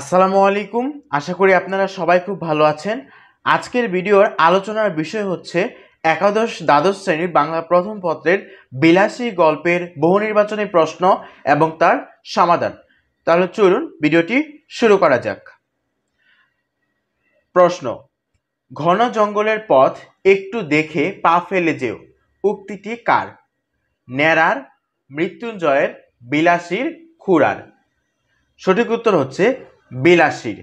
আসসালামু আলাইকুম আশা করি আপনারা সবাই খুব ভালো আছেন আজকের ভিডিওর আলোচনার বিষয় হচ্ছে একাদশ দ্বাদশ শ্রেণীর বাংলা প্রথম পত্রের বিলাসী গল্পের বহু নির্বাচনী প্রশ্ন এবং তার সমাধান তাহলে চলুন ভিডিওটি শুরু করা যাক প্রশ্ন ঘন জঙ্গলের পথ একটু দেখে পা ফেলে যেও উক্তিটি কার ন্যাড়ার মৃত্যুঞ্জয়ের বিলাসীর খুরার সঠিক উত্তর হচ্ছে বিলাসীর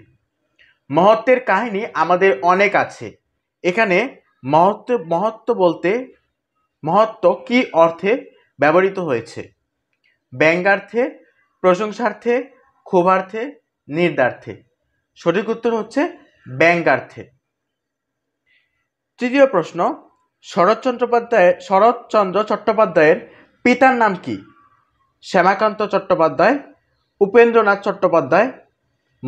মহত্বের কাহিনী আমাদের অনেক আছে এখানে মহত্ব মহত্ব বলতে মহত্ব কি অর্থে ব্যবহৃত হয়েছে ব্যঙ্গার্থে প্রশংসার্থে ক্ষোভার্থে নির্দার্থে সঠিক উত্তর হচ্ছে ব্যঙ্গার্থে তৃতীয় প্রশ্ন শরৎ শরৎচন্দ্র চট্টোপাধ্যায়ের পিতার নাম কি শ্যামাকান্ত চট্টোপাধ্যায় উপেন্দ্রনাথ চট্টোপাধ্যায়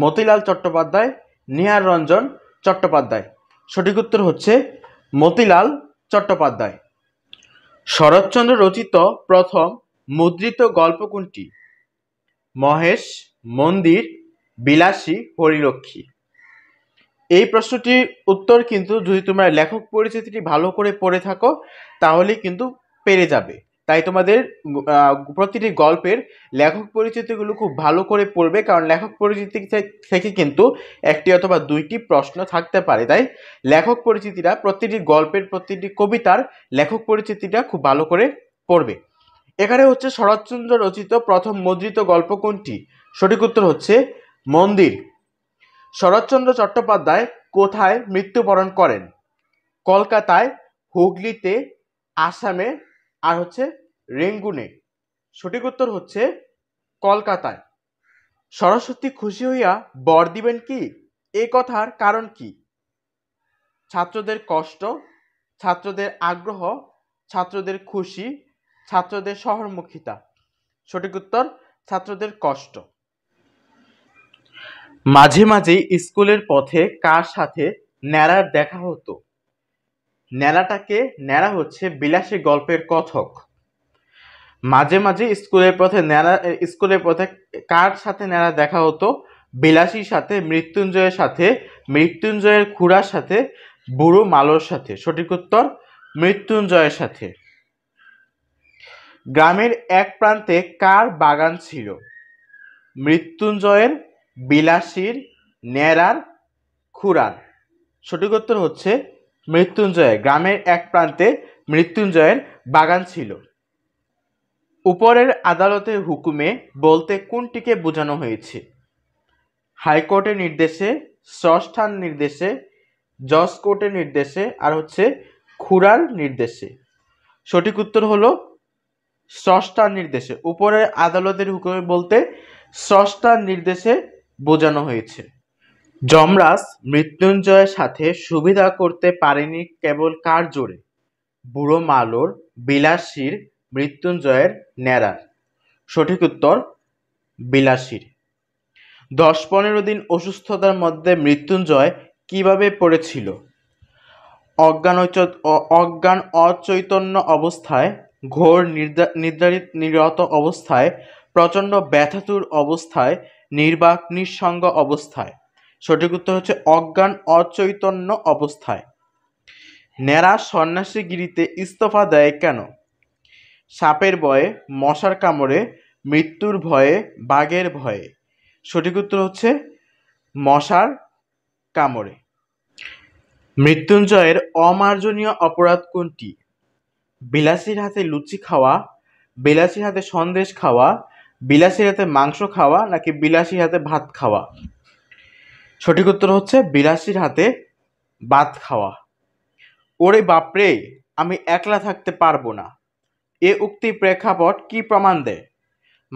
মতিলাল চট্টোপাধ্যায় নিহার রঞ্জন চট্টোপাধ্যায় সঠিক উত্তর হচ্ছে মতিলাল চট্টোপাধ্যায় শরৎচন্দ্র রচিত প্রথম মুদ্রিত গল্প কোনটি মহেশ মন্দির বিলাসী হরিলক্ষ্মী এই প্রশ্নটির উত্তর কিন্তু যদি তোমরা লেখক পরিচিতিটি ভালো করে পড়ে থাকো তাহলে কিন্তু পেরে যাবে তাই তোমাদের প্রতিটি গল্পের লেখক পরিচিতিগুলো খুব ভালো করে পড়বে কারণ লেখক পরিচিতি থেকে কিন্তু একটি অথবা দুইটি প্রশ্ন থাকতে পারে তাই লেখক পরিচিতিটা প্রতিটি গল্পের প্রতিটি কবিতার লেখক পরিচিতিটা খুব ভালো করে পড়বে এখানে হচ্ছে শরৎচন্দ্র রচিত প্রথম মুদ্রিত গল্প কোনটি সঠিক উত্তর হচ্ছে মন্দির শরৎচন্দ্র চট্টোপাধ্যায় কোথায় মৃত্যুবরণ করেন কলকাতায় হুগলিতে আসামে আর হচ্ছে রেঙ্গুনে সঠিক উত্তর হচ্ছে কলকাতায় সরস্বতী খুশি হইয়া বর দিবেন কি এ কথার কারণ কি ছাত্রদের কষ্ট ছাত্রদের আগ্রহ ছাত্রদের খুশি ছাত্রদের শহরমুখিতা সঠিক উত্তর ছাত্রদের কষ্ট মাঝে মাঝে স্কুলের পথে কার সাথে ন্যাড়ার দেখা হতো ন্যাড়াটাকে ন্যাড়া হচ্ছে বিলাসী গল্পের কথক মাঝে মাঝে স্কুলের পথে ন্যাড়া স্কুলের পথে কার সাথে ন্যাড়া দেখা হতো বিলাসীর সাথে মৃত্যুঞ্জয়ের সাথে মৃত্যুঞ্জয়ের খুড়ার সাথে বুড়ো মালোর সাথে সঠিক উত্তর মৃত্যুঞ্জয়ের সাথে গ্রামের এক প্রান্তে কার বাগান ছিল মৃত্যুঞ্জয়ের বিলাসীর ন্যাড়ার খুড়ার সঠিক উত্তর হচ্ছে মৃত্যুঞ্জয়ের গ্রামের এক প্রান্তে মৃত্যুঞ্জয়ের বাগান ছিল উপরের আদালতের হুকুমে বলতে কোনটিকে বোঝানো হয়েছে হাইকোর্টের নির্দেশে সস্থান নির্দেশে জজ কোর্টের নির্দেশে আর হচ্ছে খুরার নির্দেশে সঠিক উত্তর হলো ষষ্ঠান নির্দেশে উপরের আদালতের হুকুমে বলতে ষষ্ঠান নির্দেশে বোঝানো হয়েছে যমরাজ মৃত্যুঞ্জয়ের সাথে সুবিধা করতে পারেনি কেবল কার জোরে বুড়ো মালোর বিলাসীর মৃত্যুঞ্জয়ের ন্যাড়ার সঠিক উত্তর বিলাসীর দশ পনেরো দিন অসুস্থতার মধ্যে মৃত্যুঞ্জয় কিভাবে পড়েছিল অজ্ঞান অজ্ঞান অচৈতন্য অবস্থায় ঘোর নির্ধারিত নিরত অবস্থায় প্রচণ্ড ব্যথাতুর অবস্থায় নির্বাক নিঃসঙ্গ অবস্থায় সঠিক উত্তর হচ্ছে অজ্ঞান অচৈতন্য অবস্থায় ন্যাড়া গিরিতে ইস্তফা দেয় কেন সাপের ভয়ে মশার কামড়ে মৃত্যুর ভয়ে বাঘের ভয়ে সঠিক উত্তর হচ্ছে মশার কামড়ে মৃত্যুঞ্জয়ের অমার্জনীয় অপরাধ কোনটি বিলাসীর হাতে লুচি খাওয়া বিলাসীর হাতে সন্দেশ খাওয়া বিলাসীর হাতে মাংস খাওয়া নাকি বিলাসীর হাতে ভাত খাওয়া সঠিক উত্তর হচ্ছে বিলাসীর হাতে ভাত খাওয়া ওরে বাপরে আমি একলা থাকতে পারবো না এ উক্তি প্রেক্ষাপট কি প্রমাণ দেয়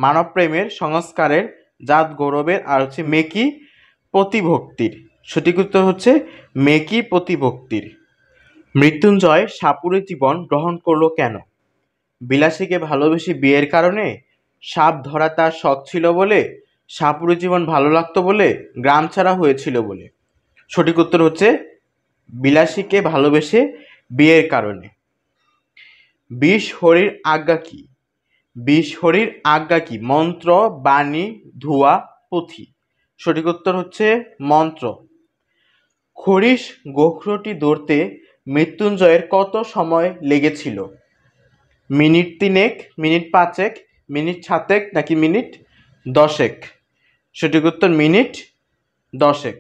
মানবপ্রেমের সংস্কারের জাত গৌরবের আর হচ্ছে মেকি প্রতিভক্তির সঠিক উত্তর হচ্ছে মেকি প্রতিভক্তির মৃত্যুঞ্জয় সাপুরে জীবন গ্রহণ করলো কেন বিলাসীকে ভালোবেসে বিয়ের কারণে সাপ ধরা তার শখ ছিল বলে সাপুরে জীবন ভালো লাগতো বলে গ্রাম ছাড়া হয়েছিল বলে সঠিক উত্তর হচ্ছে বিলাসীকে ভালোবেসে বিয়ের কারণে বিষ হরির আজ্ঞা কি বিষ হরির আজ্ঞা কি মন্ত্র বাণী ধোয়া পুঁথি সঠিক উত্তর হচ্ছে মন্ত্র খরিশ গোখরটি দৌড়তে মৃত্যুঞ্জয়ের কত সময় লেগেছিল মিনিট তিনেক মিনিট পাঁচেক মিনিট সাতেক নাকি মিনিট দশেক সঠিক উত্তর মিনিট দশেক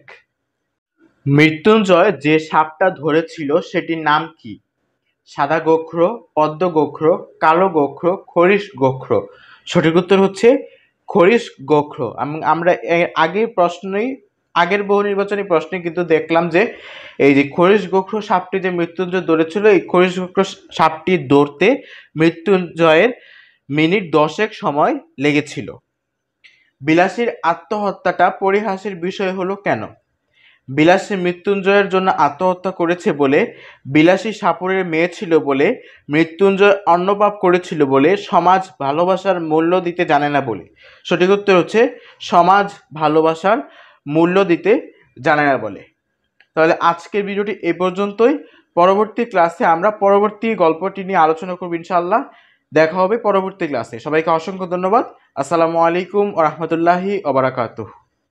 মৃত্যুঞ্জয় যে সাপটা ধরেছিল সেটির নাম কি সাদা গোখ্র পদ্ম গোখ্র কালো গোখ্র খরিশ গোখ্র সঠিক উত্তর হচ্ছে খরিশ গোখ্র আমরা আগের প্রশ্নই আগের বহু নির্বাচনী প্রশ্নে কিন্তু দেখলাম যে এই যে খরিশ গোখ্র সাপটি যে মৃত্যুঞ্জয় ধরেছিল এই খরিশ গোখ্র সাপটি ধরতে মৃত্যুঞ্জয়ের মিনিট দশেক সময় লেগেছিল বিলাসীর আত্মহত্যাটা পরিহাসের বিষয় হলো কেন বিলাসী মৃত্যুঞ্জয়ের জন্য আত্মহত্যা করেছে বলে বিলাসী সাপুরের মেয়ে ছিল বলে মৃত্যুঞ্জয় অন্নপাপ করেছিল বলে সমাজ ভালোবাসার মূল্য দিতে জানে না বলে সঠিক উত্তর হচ্ছে সমাজ ভালোবাসার মূল্য দিতে জানে না বলে তাহলে আজকের ভিডিওটি এ পর্যন্তই পরবর্তী ক্লাসে আমরা পরবর্তী গল্পটি নিয়ে আলোচনা করব ইনশাল্লাহ দেখা হবে পরবর্তী ক্লাসে সবাইকে অসংখ্য ধন্যবাদ আসসালামু আলাইকুম ও রহমতুল্লাহি